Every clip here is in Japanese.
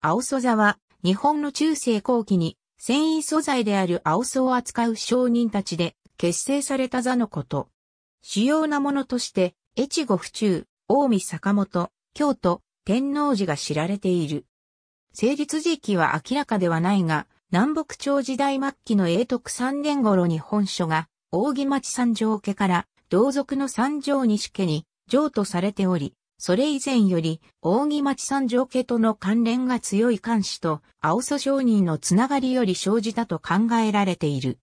青素座は、日本の中世後期に、繊維素材である青素を扱う商人たちで、結成された座のこと。主要なものとして、越後府中、近江坂本、京都、天王寺が知られている。成立時期は明らかではないが、南北朝時代末期の永徳三年頃に本書が、扇町三条家から、同族の三条西家に譲渡されており、それ以前より、扇町三条家との関連が強い関視と、青蘇商人のつながりより生じたと考えられている。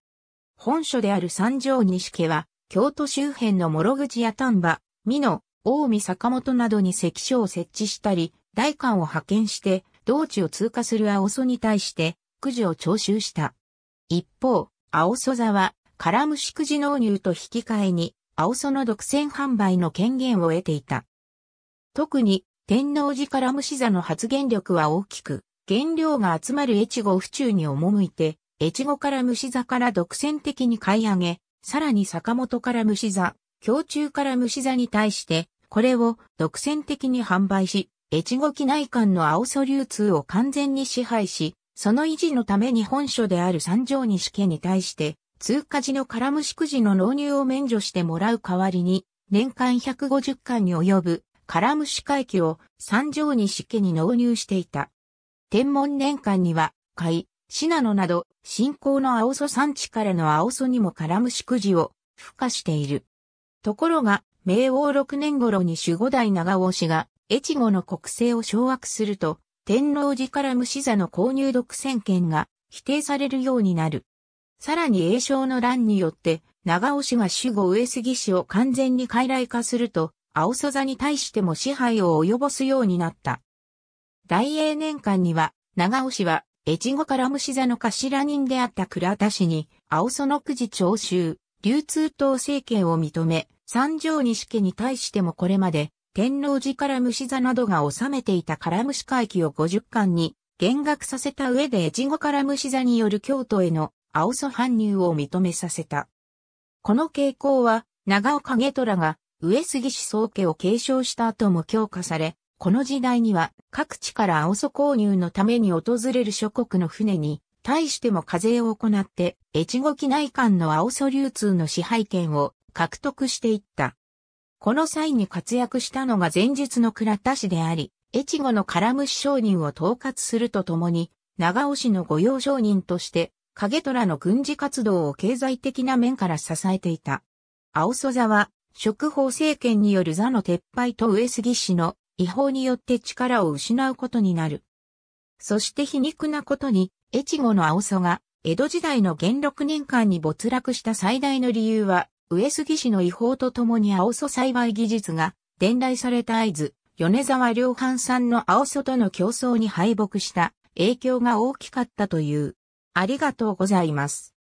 本所である三条西家は、京都周辺の諸口や丹波、美濃、大見坂本などに関所を設置したり、大官を派遣して、道地を通過する青蘇に対して、くじを徴収した。一方、青蘇座は、唐虫くじ納入と引き換えに、青蘇の独占販売の権限を得ていた。特に天皇寺から虫座の発言力は大きく、原料が集まる越後府中に赴いて、越後から虫座から独占的に買い上げ、さらに坂本から虫座、京中から虫座に対して、これを独占的に販売し、越後機内間の青素流通を完全に支配し、その維持のために本所である三条西家に対して、通過時の絡虫くじの納入を免除してもらう代わりに、年間150巻に及ぶカラムシ海機を三条西家に納入していた。天文年間には、シナノなど、信仰の青蘇産地からの青蘇にもカラムシくじを付加している。ところが、明王6年頃に守護代長尾氏が、越後の国政を掌握すると、天皇寺から虫座の購入独占権が否定されるようになる。さらに栄章の乱によって、長尾氏が守護上杉氏を完全に傀儡化すると、青素座に対しても支配を及ぼすようになった。大英年間には、長尾氏は、越後から虫座の頭人であった倉田氏に、青素のくじ徴収、流通等政権を認め、三条西家に対してもこれまで、天皇寺から虫座などが治めていた唐虫会期を五十巻に、減額させた上で越後から虫座による京都への青素搬入を認めさせた。この傾向は、長尾影虎が上杉氏宗家を継承した後も強化され、この時代には各地から青素購入のために訪れる諸国の船に対しても課税を行って、越後機内間の青素流通の支配権を獲得していった。この際に活躍したのが前述の倉田氏であり、越後の唐虫商人を統括するとともに、長尾氏の御用商人として、影虎の軍事活動を経済的な面から支えていた。青素座は食法政権による座の撤廃と上杉氏の違法によって力を失うことになる。そして皮肉なことに、越後の青蘇が、江戸時代の元禄年間に没落した最大の理由は、上杉氏の違法とともに青蘇栽培技術が伝来された合図、米沢良藩んの青蘇との競争に敗北した影響が大きかったという。ありがとうございます。